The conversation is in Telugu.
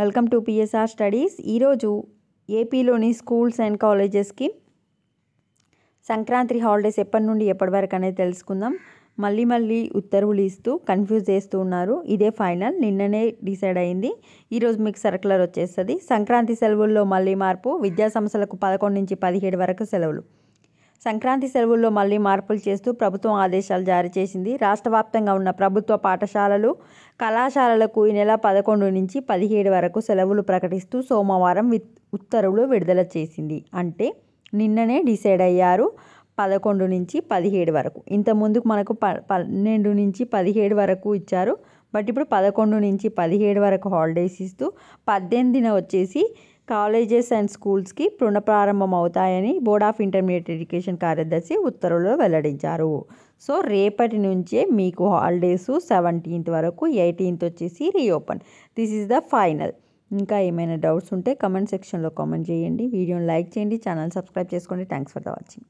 వెల్కమ్ టు పిఎస్ఆర్ స్టడీస్ ఈరోజు ఏపీలోని స్కూల్స్ అండ్ కాలేజెస్కి సంక్రాంతి హాలిడేస్ ఎప్పటి నుండి ఎప్పటి వరకు అనేది తెలుసుకుందాం మళ్ళీ మళ్ళీ ఉత్తర్వులు ఇస్తూ కన్ఫ్యూజ్ చేస్తూ ఉన్నారు ఇదే ఫైనల్ నిన్ననే డిసైడ్ అయింది ఈరోజు మీకు సర్కులర్ వచ్చేస్తుంది సంక్రాంతి సెలవుల్లో మళ్ళీ మార్పు విద్యా సంస్థలకు పదకొండు నుంచి పదిహేడు వరకు సెలవులు సంక్రాంతి సెలవుల్లో మళ్ళీ మార్పులు చేస్తూ ప్రభుత్వం ఆదేశాలు జారీ చేసింది రాష్ట్ర వ్యాప్తంగా ఉన్న ప్రభుత్వ పాఠశాలలు కళాశాలలకు ఈ నెల పదకొండు నుంచి పదిహేడు వరకు సెలవులు ప్రకటిస్తూ సోమవారం ఉత్తర్వులు విడుదల చేసింది అంటే నిన్ననే డిసైడ్ అయ్యారు పదకొండు నుంచి పదిహేడు వరకు ఇంత ముందుకు మనకు ప పన్నెండు నుంచి పదిహేడు వరకు ఇచ్చారు బట్ ఇప్పుడు పదకొండు నుంచి పదిహేడు వరకు హాలిడేస్ ఇస్తూ పద్దెనిమిదిన వచ్చేసి కాలేజెస్ అండ్ స్కూల్స్కి పునఃప్రారంభం అవుతాయని బోర్డ్ ఆఫ్ ఇంటర్మీడియట్ ఎడ్యుకేషన్ కార్యదర్శి ఉత్తర్వులు వెల్లడించారు సో రేపటి నుంచే మీకు హాలిడేస్ సెవెంటీన్త్ వరకు ఎయిటీన్త్ వచ్చేసి reopen this is the final ఇంకా ఏమైనా డౌట్స్ ఉంటే కమెంట్ సెక్షన్లో కామెంట్ చేయండి వీడియోని లైక్ చేయండి ఛానల్ సబ్స్క్రైబ్ చేసుకోండి థ్యాంక్స్ ఫర్ ద వాచింగ్